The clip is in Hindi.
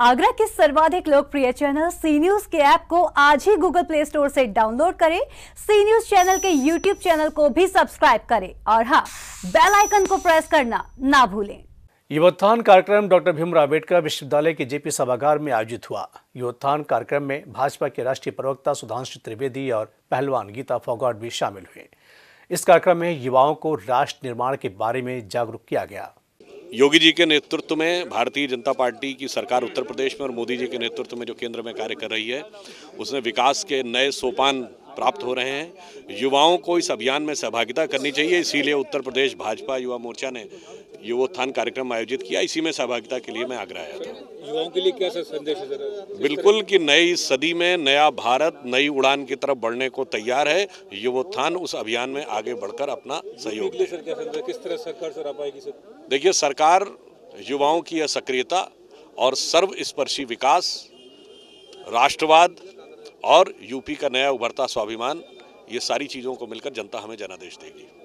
आगरा के सर्वाधिक लोकप्रिय चैनल सी न्यूज के ऐप को आज ही गूगल प्ले स्टोर से डाउनलोड करें सी न्यूज चैनल के यूट्यूब चैनल को भी सब्सक्राइब करें और हाँ बेल आइकन को प्रेस करना ना भूलें युवोत्थान कार्यक्रम डॉक्टर भीमराव अम्बेडकर विश्वविद्यालय के जेपी सभागार में आयोजित हुआ युवोत्थान कार्यक्रम में भाजपा के राष्ट्रीय प्रवक्ता सुधांशु त्रिवेदी और पहलवान गीता फोगाट भी शामिल हुए इस कार्यक्रम में युवाओं को राष्ट्र निर्माण के बारे में जागरूक किया गया योगी जी के नेतृत्व में भारतीय जनता पार्टी की सरकार उत्तर प्रदेश में और मोदी जी के नेतृत्व में जो केंद्र में कार्य कर रही है उसने विकास के नए सोपान प्राप्त हो रहे हैं युवाओं को इस अभियान में सहभागिता करनी चाहिए इसीलिए उत्तर प्रदेश भाजपा युवा मोर्चा ने युवोत्थान कार्यक्रम आयोजित किया इसी में सहभागिता के लिए मैं आग्रह आया था युवाओं के लिए क्या संदेश है बिल्कुल कि नई सदी में नया भारत नई उड़ान की तरफ बढ़ने को तैयार है युवोत्थान उस अभियान में आगे बढ़कर अपना सहयोग दे किस तरह सरकार देखिए सरकार युवाओं की यह सक्रियता और सर्वस्पर्शी विकास राष्ट्रवाद और यूपी का नया उभरता स्वाभिमान ये सारी चीज़ों को मिलकर जनता हमें जनादेश देगी